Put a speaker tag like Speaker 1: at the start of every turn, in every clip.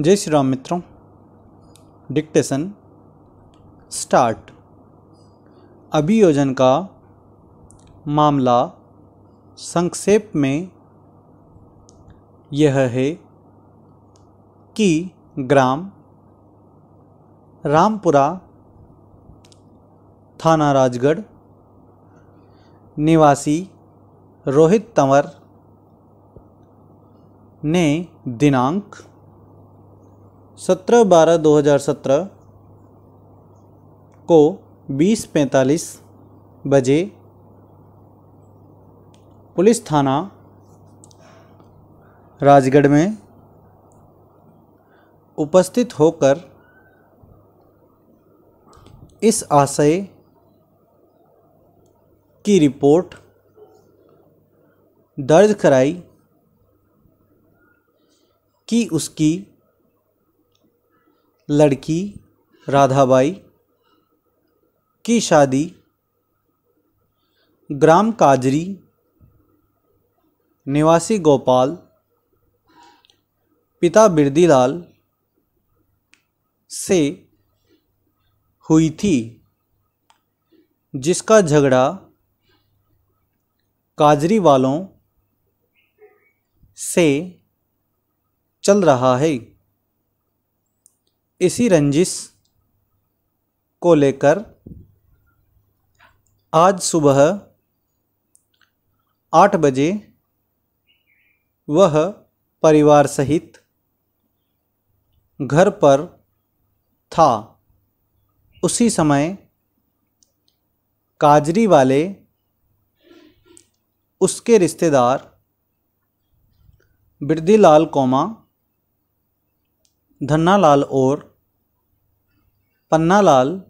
Speaker 1: जय श्री राम मित्रों dictation start अभियोजन का मामला संक्षेप में यह है कि ग्राम रामपुरा थाना राजगढ़ निवासी रोहित तंवर ने दिनांक सत्रह बारह दो हज़ार सत्रह को बीस पैंतालीस बजे पुलिस थाना राजगढ़ में उपस्थित होकर इस आशय की रिपोर्ट दर्ज कराई कि उसकी लड़की राधाबाई की शादी ग्राम काजरी निवासी गोपाल पिता बिरदीलाल से हुई थी जिसका झगड़ा काजरी वालों से चल रहा है इसी रंजिश को लेकर आज सुबह आठ बजे वह परिवार सहित घर पर था उसी समय काजरी वाले उसके रिश्तेदार लाल कोमा धन्नालाल और पन्नालाल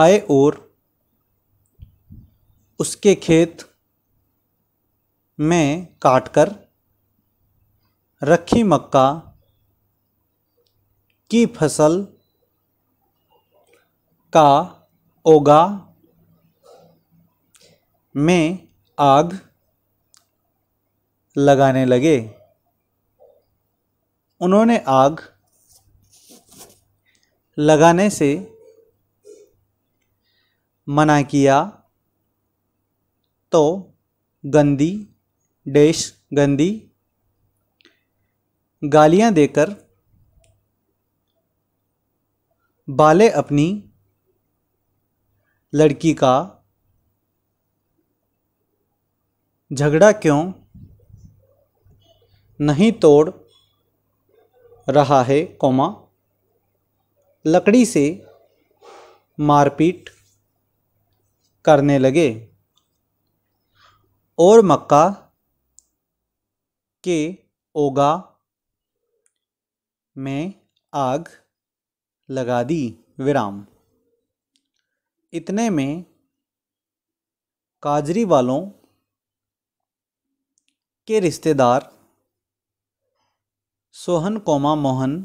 Speaker 1: आए और उसके खेत में काटकर रखी मक्का की फसल का ओगा में आग लगाने लगे उन्होंने आग लगाने से मना किया तो गंदी डैश गंदी गालियां देकर बाले अपनी लड़की का झगड़ा क्यों नहीं तोड़ रहा है कोमा लकड़ी से मारपीट करने लगे और मक्का के ओगा में आग लगा दी विराम इतने में काजरी वालों के रिश्तेदार सोहन कोमा मोहन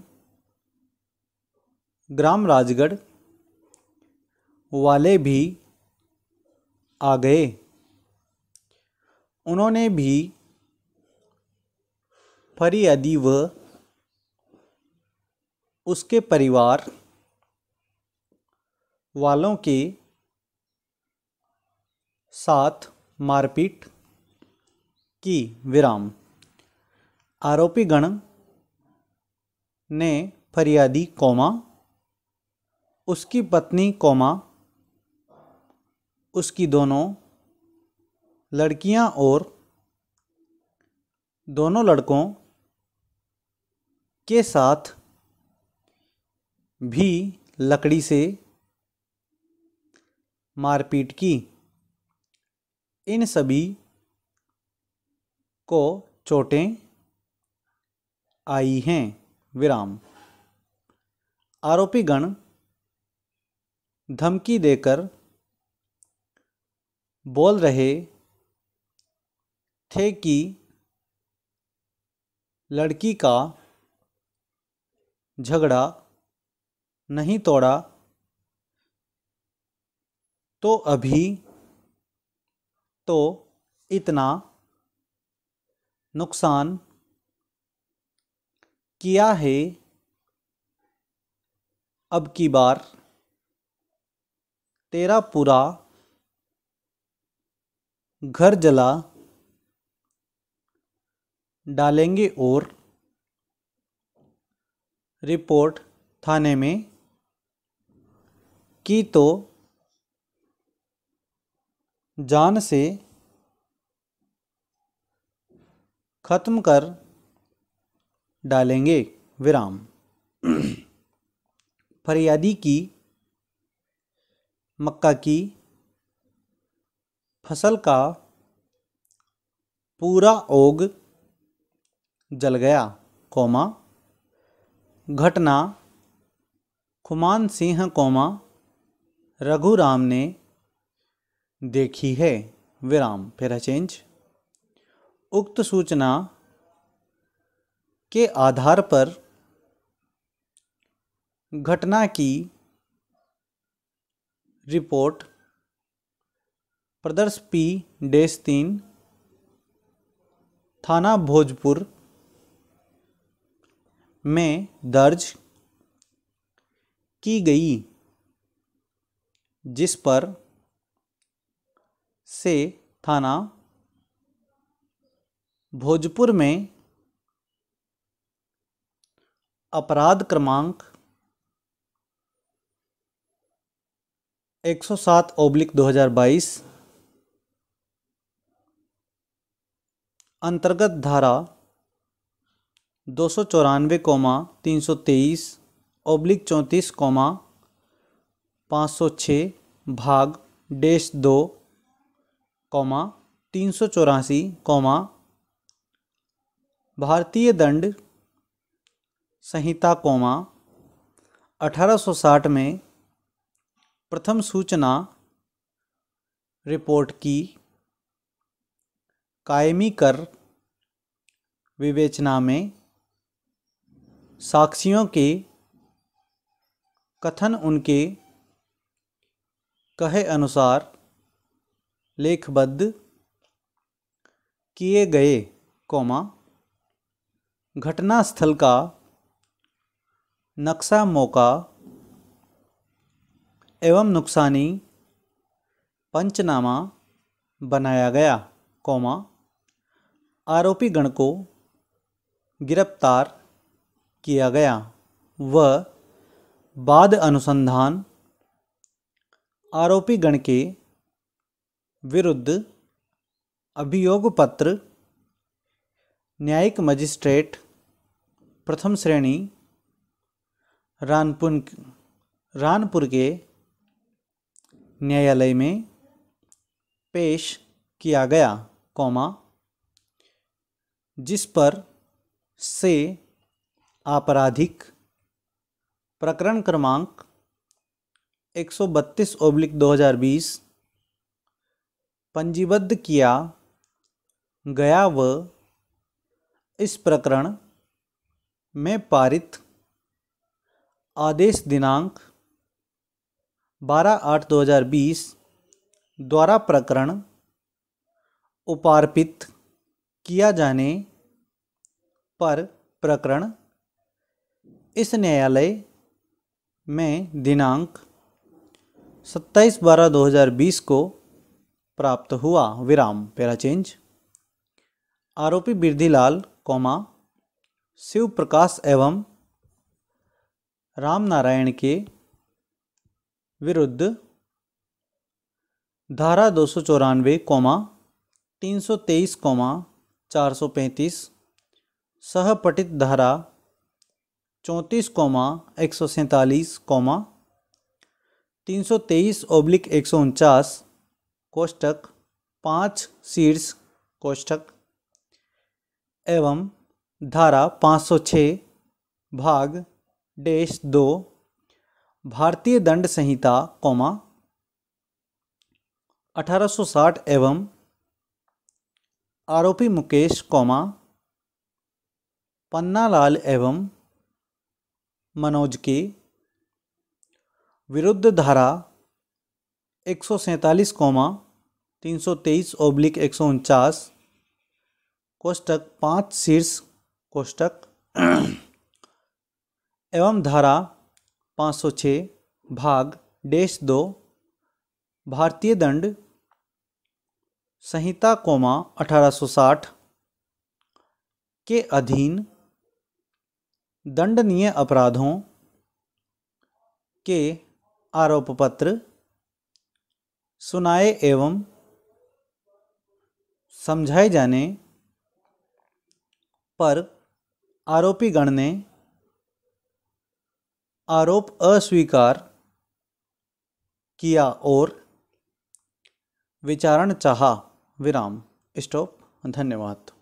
Speaker 1: ग्राम राजगढ़ वाले भी आ गए उन्होंने भी फरियादी व उसके परिवार वालों के साथ मारपीट की विराम आरोपी गण ने फरियादी कौमा उसकी पत्नी कोमा उसकी दोनों लड़कियां और दोनों लड़कों के साथ भी लकड़ी से मारपीट की इन सभी को चोटें आई हैं विराम आरोपी गण धमकी देकर बोल रहे थे कि लड़की का झगड़ा नहीं तोड़ा तो अभी तो इतना नुकसान किया है अब की बार तेरा पूरा घर जला डालेंगे और रिपोर्ट थाने में की तो जान से ख़त्म कर डालेंगे विराम फरियादी की मक्का की फसल का पूरा ओग जल गया कोमा घटना खुमान सिंह कोमा रघुराम ने देखी है विराम फिर चेंज उक्त सूचना के आधार पर घटना की रिपोर्ट प्रदर्श पी डेश तीन थाना भोजपुर में दर्ज की गई जिस पर से थाना भोजपुर में अपराध क्रमांक 107 ओब्लिक 2022 अंतर्गत धारा दो सौ चौरानवे कौमा तीन सौ तेईस ओब्लिक चौंतीस कौमा पाँच सौ छः भाग डेश दो कौमा तीन सौ चौरासी कौमा भारतीय दंड संहिता कौमा अठारह सौ साठ में प्रथम सूचना रिपोर्ट की कायमी कर विवेचना में साक्षियों के कथन उनके कहे अनुसार लेखबद्ध किए गए कौमा घटनास्थल का नक्शा मौका एवं नुकसानी पंचनामा बनाया गया कौमा आरोपी गण को गिरफ्तार किया गया व बाद अनुसंधान आरोपी गण के विरुद्ध अभियोग पत्र न्यायिक मजिस्ट्रेट प्रथम श्रेणी रानपुन रानपुर के न्यायालय में पेश किया गया कौमा जिस पर से आपराधिक प्रकरण क्रमांक 132 ओब्लिक 2020 पंजीबद्ध किया गया व इस प्रकरण में पारित आदेश दिनांक बारह आठ दो हज़ार बीस द्वारा प्रकरण उपार्पित किया जाने पर प्रकरण इस न्यायालय में दिनांक सत्ताईस बारह दो हजार बीस को प्राप्त हुआ विराम पेरा चेंज आरोपी बिरधीलाल कौमा शिव प्रकाश एवं रामनारायण के विरुद्ध धारा दो सौ चौरानवे कौमा तीन सौ तेईस कौमा चार सौ पैंतीस सहपटित धारा चौंतीस कौमा एक सौ सैंतालीस कौमा तीन सौ तेईस ओब्लिक एक सौ उनचास कोष्टक पाँच शीर्ष कोष्टक एवं धारा पाँच सौ छः भाग डेस दो भारतीय दंड संहिता कौमा 1860 एवं आरोपी मुकेश कौमा पन्नालाल एवं मनोज के विरुद्ध धारा एक सौ सैंतालीस कौमा तीन सौ तेईस ओब्लिक एक सौ उनचास कोष्टक पाँच शीर्ष कोष्टक एवं धारा पाँच सौ छः भाग डैश दो भारतीय दंड संहिता कोमा 1860 के अधीन दंडनीय अपराधों के आरोप पत्र सुनाए एवं समझाए जाने पर आरोपी गण ने आरोप अस्वीकार किया और विचारण चाहा विराम स्टॉप धन्यवाद